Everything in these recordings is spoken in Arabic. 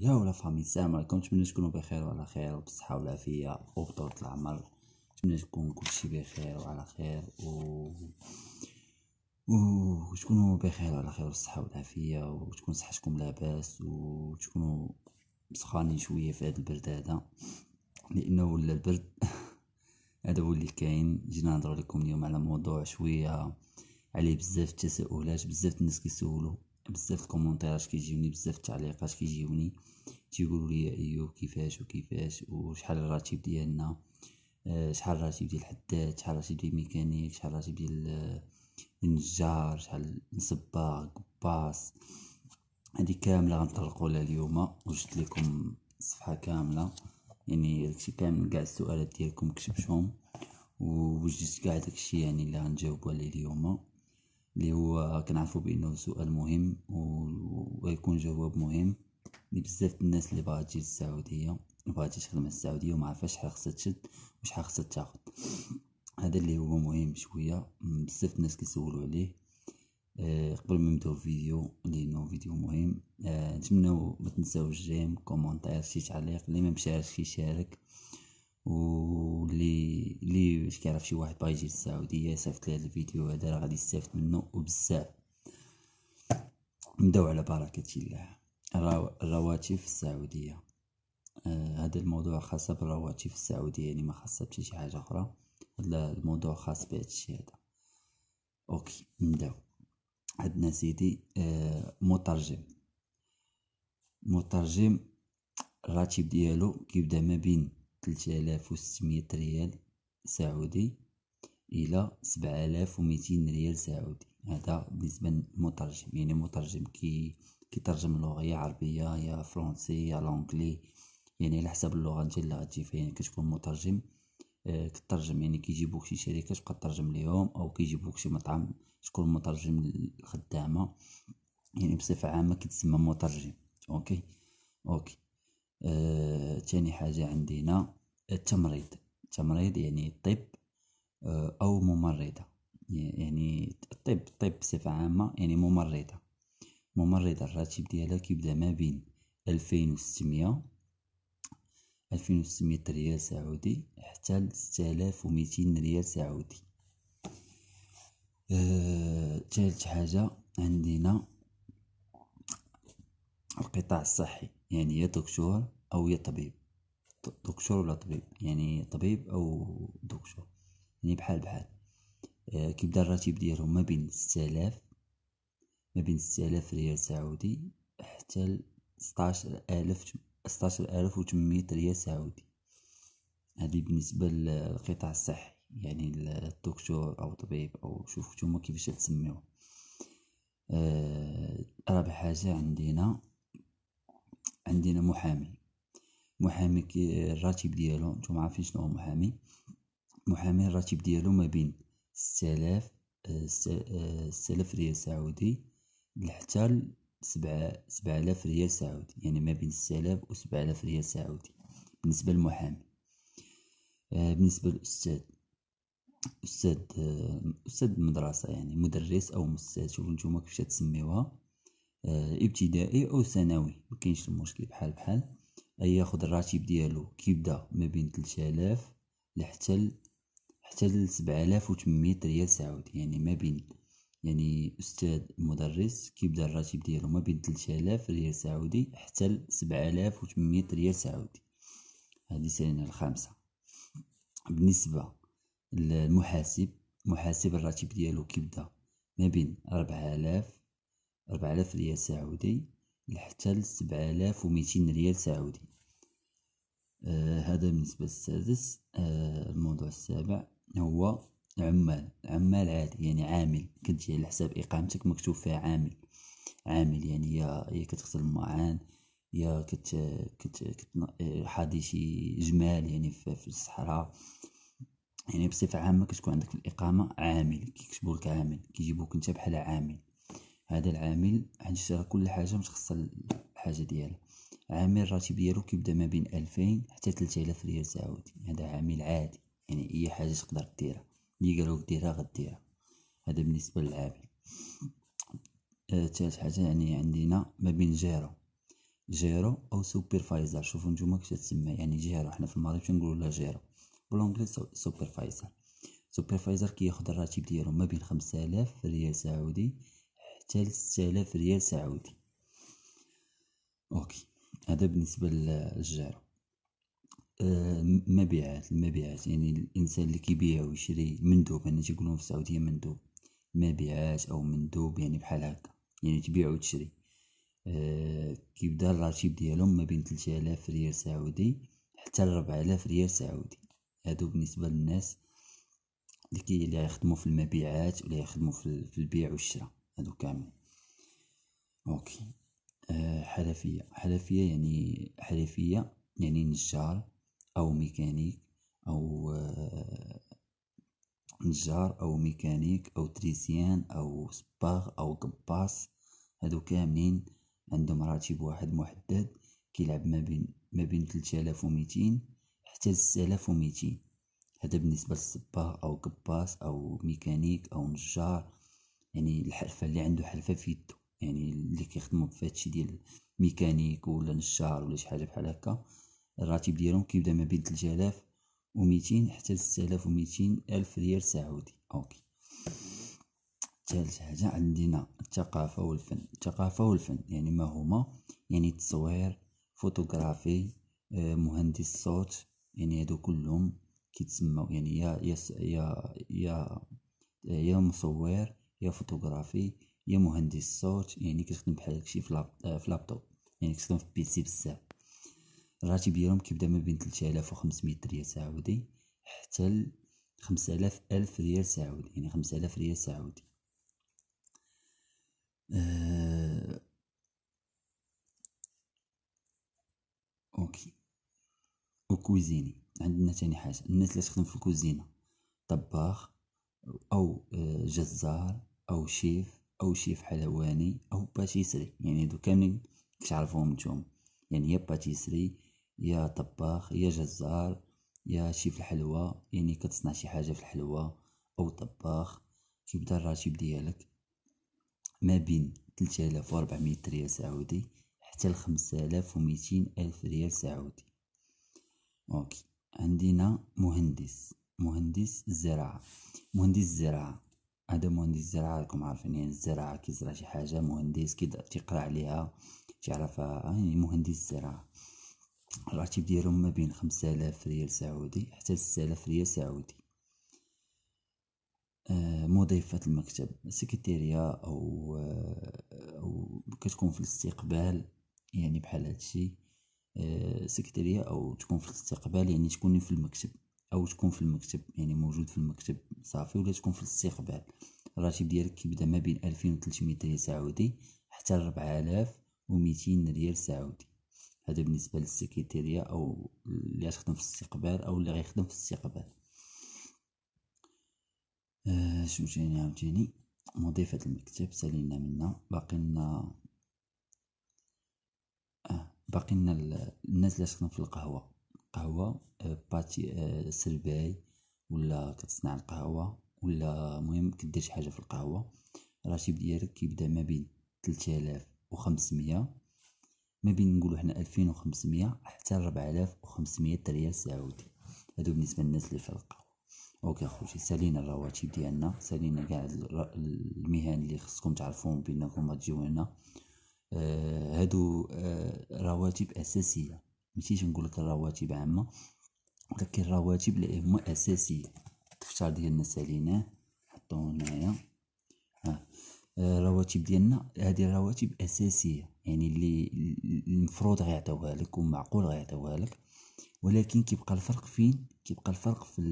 يا ولا فامي السلام عليكم نتمنى تكونوا بخير وعلى خير وبالصحه والعافيه وبطولة العمر نتمنى تكون كلشي بخير وعلى خير و وتكونوا بخير وعلى خير والصحه والعافيه وتكون صحتكم لاباس وتكونوا سخانين شويه في هذا البرد هذا لانه ولا البرد هذا هو اللي كاين جينا نهضر لكم اليوم على موضوع شويه عليه بزاف التساؤلات بزاف الناس كيسولوا بزاف الكومونتيرات كيجيوني بزاف التعليقات كيجيوني تيقولوا لي ايوب كيفاش وكيفاش وشحال الراتب ديالنا آه، شحال الراتب ديال الحداد شحال الراتب ديال الميكانيك شحال الراتب ديال النجار شحال الصباغ قباص هادي كامله غنطرقوا لها اليوم وجدت لكم صفحه كامله يعني داكشي كامل كاع السؤالات ديالكم كتبتهم ووجدت كاع داكشي يعني اللي غنجاوبوا عليه اليوم اللي هو كنعرفو بانه سؤال مهم ويكون جواب مهم اللي بزاف الناس اللي باغا تجي للسعوديه باغا تجي تخدم على السعوديه وما عارفاش شحال خصها تشد وشحال خصها تاخد هذا اللي هو مهم شويه بزاف الناس كيسولوا عليه أه قبل ما نبداو الفيديو لانه فيديو مهم نتمنى أه ما تنساوش جيم كومونتير شي تعليق اللي ما مشاركش يشارك واللي اللي باش كيعرف شي واحد باغي يجي للسعوديه صيفط لي هذا الفيديو هذا راه غادي يستافد منه وبزاف نبداو على بركه الله الرواتب في السعوديه آه هذا الموضوع خاص بالرواتب في السعوديه يعني ما خاص بشي شي حاجه اخرى هذا الموضوع خاص بهذا الشيء هذا اوكي نبداو عندنا سيدي آه مترجم مترجم الراتب ديالو كيبدا ما بين تلتالاف وستمية ريال سعودي الى سبعالاف ريال سعودي هذا بالنسبه للمترجم يعني مترجم كي كيترجم لغه يا عربيه يا فرونسي يا لونغلي يعني على حسب اللغه انت اللي غتجي فيها يعني كتكون مترجم آه كترجم يعني كيجيبوك شي شركه تبقى ترجم ليهم او كيجيبوك شي مطعم تكون مترجم الخدامه يعني بصفه عامه كتسمى مترجم اوكي اوكي آه تاني حاجه عندنا التمريض التمريض يعني طب آه، أو ممرضة يعني الطب طب بصفة عامة يعني ممرضة ممرضة الراتب ديالها كيبدا ما بين ألفين 2600 ريال سعودي حتى ل 6200 ريال سعودي أه تالت حاجة عندنا القطاع الصحي يعني يا دكتور أو يا طبيب دكتور ولا طبيب يعني طبيب او دكتور يعني بحال بحال آه، كيبدا الراتب ديالهم ما بين 6000 ما بين 6000 ريال سعودي حتى ل 16000 16800 ريال سعودي هذه بالنسبه للقطاع الصحي يعني الدكتور او طبيب او شوف نتوما كيفاش تسميوه آه، رابع حاجه عندنا عندنا محامي محامي الراتب ديالو نتوما عارفين شنو هو محامي محامي الراتب ديالو ما بين ستلاف ستلاف ريال سعودي لحتى سبع سبعة ريال سعودي يعني ما بين ستلاف و سبعة ريال سعودي بالنسبة للمحامي آه، بالنسبة للأستاذ أستاذ أستاذ مدرسه يعني مدرس أو مستاذ شوفو نتوما كيفاش تسميوها آه، ابتدائي أو ثانوي مكينش المشكل بحال بحال ياخد الراتب ديالو كيبدا ما بين 3000 لحتى حتى ل 7800 ريال سعودي يعني ما بين يعني استاذ مدرس كيبدا الراتب ديالو ما بين 3000 ريال سعودي حتى ل 7800 ريال سعودي هذه سنه الخامسه بالنسبه للمحاسب محاسب الراتب ديالو كيبدا ما بين 4000 4000 ريال سعودي لحتى سبعة آلاف وميتين ريال سعودي آه هذا بالنسبة للسادس آه الموضوع السابع هو عمال عمال عادي يعني عامل كتجي على حساب إقامتك مكتوب فيها عامل عامل يعني يا يا كتغسل المعان يا كت كت, كت حاضي شي جمال يعني في, في الصحراء يعني بصفة عامة كتكون عندك في الإقامة عامل كيكتبولك عامل كيجيبوك انت بحال عامل هذا العامل راه كل حاجه متخصصه الحاجه ديالها عامل الراتب ديالو كيبدا ما بين ألفين حتى 3000 ريال سعودي هذا عامل عادي يعني اي حاجه تقدر ديرها اللي قالوك ديرها غديرها هذا بالنسبه للعامل ثالث آه، حاجه يعني عندنا ما بين جيرو جيرو او سوبرفايزر شوفوا نتوما كيفاش تسمى يعني جيرو حنا في المغرب تنقولوا لها جيرو بالانجلي سوبرفايزر سوبرفايزر كياخذ الراتب ديالو ما بين 5000 ريال سعودي حتى 6000 ريال سعودي اوكي هذا بالنسبة للجار المبيعات آه، المبيعات يعني الانسان اللي كيبيع ويشري مندوب انا تيقولون في السعوديه مندوب مبيعات او مندوب يعني بحال هكا يعني تبيع وتشري أه كيبدا الراتب ديالهم ما بين 3000 ريال سعودي حتى ل 4000 ريال سعودي هادو بالنسبه للناس اللي كي اللي يخدموا في المبيعات ولا يخدموا في, البيع والشراء هادو كامل اوكي آه، حرفية حرفية يعني حرفية يعني نجار او ميكانيك او آه، نجار او ميكانيك او تريسيان او صباغ او قباص هادو كاملين عندهم راتب واحد محدد كيلعب ما بين ما بين 3200 حتى 6200 هذا بالنسبه للصباغ او قباص او ميكانيك او نجار يعني الحرفه اللي عنده حرفه في يدو يعني اللي كيخدمو بفهادشي ديال ميكانيك ولا نشار ولا شي حاجه بحال هكا الراتب ديالهم كيبدا ما بين 3000 و200 حتى ل 6200 الف ريال سعودي اوكي ثالث حاجه عندنا الثقافه والفن الثقافه والفن يعني ما هما يعني التصوير فوتوغرافي آه، مهندس صوت يعني هادو كلهم كيتسموا يعني يا يا يا, يا مصور يا فوتوغرافي يا مهندس صوت يعني كتخدم بحال هادشي آه، في لابتوب يعني كتخدم في بيسي بزاف الراتب ديالهم كيبدا ما بين 3500 ريال سعودي حتى ل 5000 الف ريال سعودي يعني 5000 ريال سعودي آه... اوكي وكويزيني عندنا تاني حاجه الناس اللي تخدم في الكوزينه طباخ او آه، جزار او شيف او شيف حلواني او باتيسري يعني دو كاملين تعرفوهم نتوما يعني يا باتيسري يا طباخ يا جزار يا شيف الحلوى يعني كتصنع شي حاجه في الحلوى او طباخ كيبدا الراتب ديالك ما بين 3400 ريال سعودي حتى ل 5200 الف ريال سعودي اوكي عندنا مهندس مهندس الزراعه مهندس الزراعه هذا مهندس الزراعة راكم عارفين يعني الزراعة كي شي حاجة مهندس كي تقرا عليها تعرفها يعني مهندس الزراعة الراتب ديالهم ما بين خمسة آلاف ريال سعودي حتى آلاف ريال سعودي آه، مضيفة المكتب سكرتيرية أو آه، أو كتكون في الاستقبال يعني بحال هادشي آه، سكرتيريا سكرتيرية أو تكون في الاستقبال يعني تكوني في المكتب او تكون في المكتب يعني موجود في المكتب صافي ولا تكون في الاستقبال الراتب ديالك كيبدا ما بين 2300 ريال سعودي حتى 4200 ريال سعودي هذا بالنسبه للسكرتيريا او اللي غيخدم في الاستقبال او اللي غيخدم في الاستقبال آه شنو جاني عاوتاني مضيفة المكتب سالينا منا باقي لنا آه باقي لنا الناس اللي تخدم في القهوه القهوة آه، باتي آه، سرباي ولا كتصنع القهوة ولا مهم كدير شي حاجة في القهوة الراتب ديالك كيبدا ما بين 3500 ما بين نقولو حنا 2500 حتى 4500 ريال سعودي هادو بالنسبه للناس اللي في القهوه اوكي اخوتي سالينا الرواتب ديالنا سالينا كاع المهن اللي خصكم تعرفون بانكم غتجيو هنا آه هادو آه رواتب اساسيه ماشي نقول لك الرواتب عامه ولكن الرواتب اللي هما اساسيه الدفتر ديالنا ساليناه حطوه هنايا ها آه، الرواتب ديالنا هذه الرواتب اساسيه يعني اللي المفروض غيعطيوها لك ومعقول غيعطيوها لك ولكن كيبقى الفرق فين كيبقى الفرق في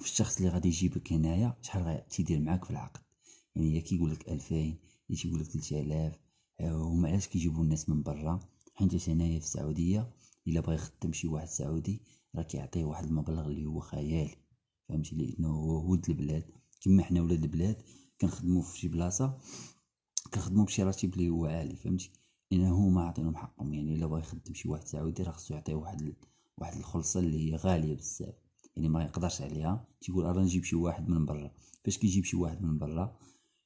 في الشخص اللي غادي يجيبك هنايا شحال تيدير معاك في العقد يعني كيقول لك 2000 يا تيقول لك 3000 آه، هما علاش كيجيبوا الناس من برا حيت هنايا في السعوديه الا بغى يخدم شي واحد سعودي راه كيعطيه واحد المبلغ اللي هو خيالي فهمتي لانه هو ولد البلاد كما حنا ولاد البلاد كنخدمو في شي بلاصه كنخدمو بشي راتب اللي هو عالي فهمتي لان هما عاطينهم حقهم يعني الا بغى يخدم شي واحد سعودي راه خصو يعطيه واحد واحد الخلصه اللي هي غاليه بزاف يعني ما يقدرش عليها تيقول انا نجيب شي واحد من برا فاش كيجيب شي واحد من برا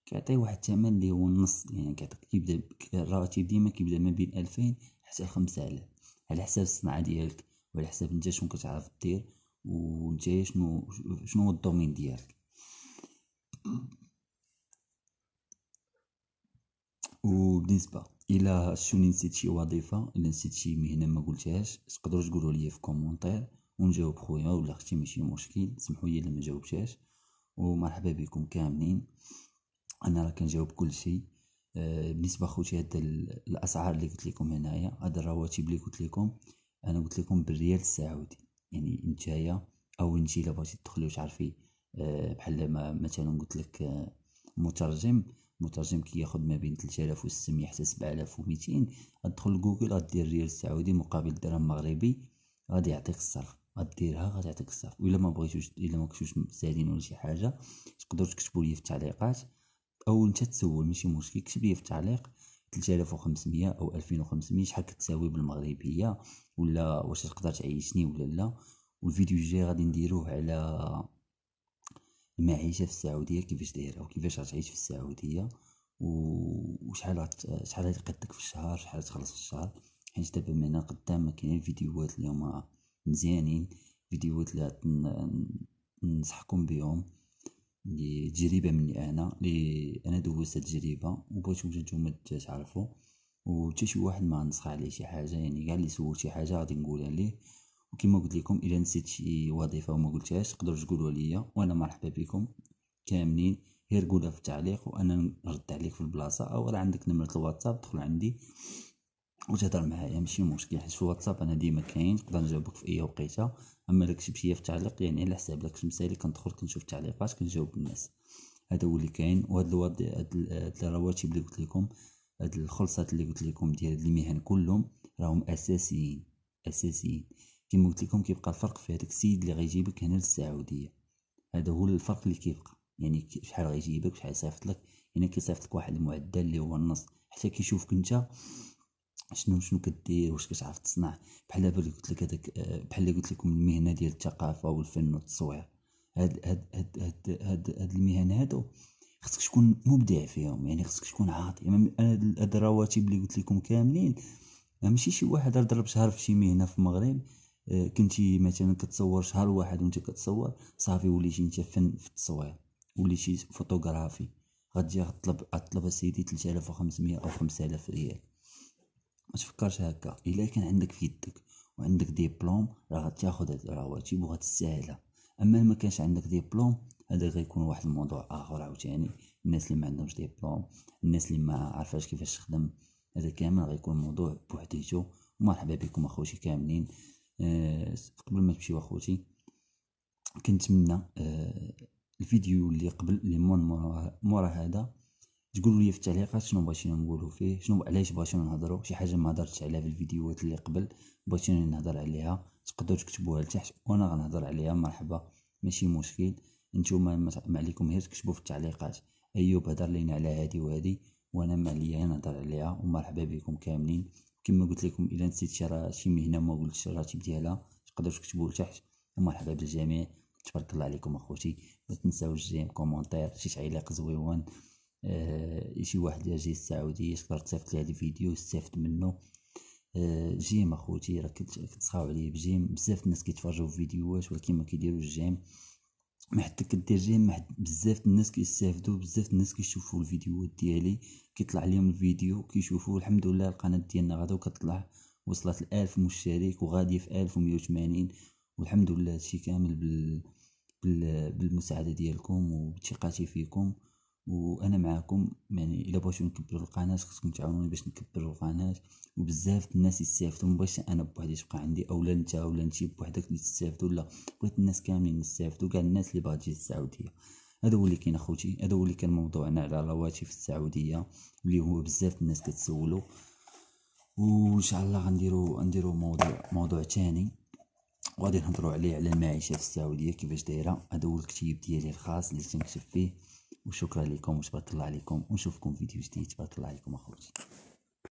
كيعطيه واحد الثمن اللي هو النص يعني كيبدا الراتب ديما كيبدا ما بين 2000 حتى خمسة آلاف على حساب الصناعة ديالك وعلى حساب نتا شنو كتعرف دير ونتا شنو شنو هو الدومين ديالك وبالنسبه الى شنو نسيت شي وظيفه الا نسيت شي مهنه ما قلتهاش تقدروا تقولوا لي في كومونتير ونجاوب خويا ولا اختي ماشي مشكل سمحوا لي الا ما جاوبتهاش ومرحبا بكم كاملين انا راه كنجاوب كل شيء آه، بالنسبه خوتي هاد الاسعار اللي قلت لكم هنايا هاد الرواتب اللي قلت لكم انا قلت لكم بالريال السعودي يعني نتايا او انت الا بغيتي تدخلي وتعرفي آه، بحال مثلا قلت لك آه، مترجم مترجم كياخذ ما بين 600 حتى 7200 غتدخل جوجل غدير ريال سعودي مقابل درهم مغربي غادي يعطيك الصرف غديرها غادي يعطيك الصرف الا ما بغيتوش الا ما كنتوش مستعدين ولا شي حاجه تقدروا تكتبوا لي في التعليقات او انت تسول ماشي مشكل كتب لي في التعليق 3500 او 2500 شحال كتساوي بالمغربيه ولا واش تقدر تعيشني ولا لا والفيديو الجاي غادي نديروه على المعيشه في السعوديه كيفاش دايره وكيفاش غتعيش في السعوديه وشحال شحال غتقدك في الشهر شحال تخلص في الشهر حيت دابا معنا قدام كاينين فيديوهات اليوم هما مزيانين فيديوهات اللي ننصحكم بهم اللي تجربه مني انا اللي انا دوزت التجربه وبغيتكم نتوما تعرفوا وحتى شي واحد ما نصح عليه شي حاجه يعني قال لي سول شي حاجه غادي نقولها ليه وكما قلت لكم الا نسيت شي وظيفه وما قلتهاش تقدروا تقولوا ليا وانا مرحبا بكم كاملين غير قولها في التعليق وانا نرد عليك في البلاصه او عندك نمره الواتساب دخل عندي وتهضر معايا يعني ماشي مشكل حيت في الواتساب انا ديما كاين نقدر نجاوبك في اي وقيته اما لا كتبتي في التعليق يعني على حساب لا كتمسالي كندخل كنشوف التعليقات كنجاوب الناس هذا هو اللي كاين وهاد الوضع هاد الرواتب اللي قلت لكم هاد الخلصات اللي قلت لكم ديال المهن كلهم راهم اساسيين اساسيين كما قلت لكم كيبقى الفرق في هذاك السيد اللي غيجيبك هنا للسعوديه هذا هو الفرق اللي كيبقى يعني شحال غيجيبك شحال يصيفط لك يعني كيصيفط لك واحد المعدل اللي هو النص حتى كيشوفك انت شنو شنو كدير واش كتعرف تصنع بحال دابا قلت لك هذاك آه، بحال اللي قلت لكم المهنه ديال الثقافه والفن والتصوير هاد هاد هاد هاد هاد, هاد المهن هادو خصك تكون مبدع فيهم يعني خصك تكون عاطي يعني انا هاد الرواتب اللي قلت لكم كاملين آه، ماشي شي واحد ضرب شهر في شي مهنه في المغرب آه، كنتي مثلا كتصور شهر واحد وانت كتصور صافي وليتي انت فن في التصوير وليتي فوتوغرافي غتجي غطلب اطلب سيدي 3500 او 5000 ريال ما تفكرش هكا الا كان عندك في يدك وعندك ديبلوم راه غتاخد هاد الرواتب وغتستاهلها اما ما كانش عندك ديبلوم هذا غيكون واحد الموضوع اخر عاوتاني الناس اللي ما عندهمش ديبلوم الناس اللي ما عارفاش كيفاش تخدم هذا كامل غيكون موضوع بوحديتو مرحبا بكم اخوتي كاملين أه قبل ما تمشيو اخوتي كنتمنى أه الفيديو اللي قبل اللي مور مورا هذا تقولوا لي في التعليقات شنو بغيتينا نقولوا فيه شنو علاش بغيتينا نهضروا شي حاجه ما هضرتش عليها في الفيديوهات اللي قبل بغيتيني نهضر عليها تقدروا تكتبوها لتحت وانا غنهضر عليها مرحبا ماشي مشكل نتوما ما عليكم غير تكتبوا في التعليقات ايوب هضر لينا على هادي وهادي وانا ما عليا نهضر عليها ومرحبا بكم كاملين كما قلت لكم الا نسيت شي شي مهنه ما قلتش الراتب ديالها تقدروا تكتبوا لتحت ومرحبا بالجميع تبارك الله عليكم اخوتي ما تنساوش جيم كومونتير شي تعليق زويون شي آه، واحد جا السعودية تصيفط لي هاد الفيديو استفدت منه آه، جيم اخوتي راه كتصاوب عليا بجيم بزاف الناس كيتفرجوا في فيديوهات ولكن ما كيديروش جيم ما حتى كدير جيم بزاف بزاف الناس كيستافدوا بزاف الناس كيشوفوا الفيديوهات ديالي كيطلع لهم الفيديو كيشوفوا الحمد لله القناه ديالنا غدا وكتطلع وصلت لألف مشترك وغادي في ألف ومية وثمانين والحمد لله هادشي كامل بال... بال... بالمساعده ديالكم وبثقتي فيكم وانا معكم يعني الا بغيتو نكبروا القناه خصكم تعاونوني باش نكبروا القناه وبزاف الناس يستافدوا مبغيتش انا بوحدي تبقى عندي اولا انت اولا انت بوحدك اللي تستافدوا لا بغيت الناس كاملين يستافدوا كاع الناس اللي باغا تجي السعوديه هذا هو اللي كاين اخوتي هذا هو اللي كان موضوعنا على رواتب في السعوديه اللي هو بزاف الناس كتسولو وان شاء الله غنديرو غنديرو موضوع موضوع تاني وغادي نهضروا عليه على المعيشه في السعوديه كيفاش دايره هذا هو الكتيب ديالي الخاص اللي تنكتب فيه وشكرا لكم وتبارك الله عليكم ونشوفكم في فيديو جديد تبارك الله عليكم اخوتي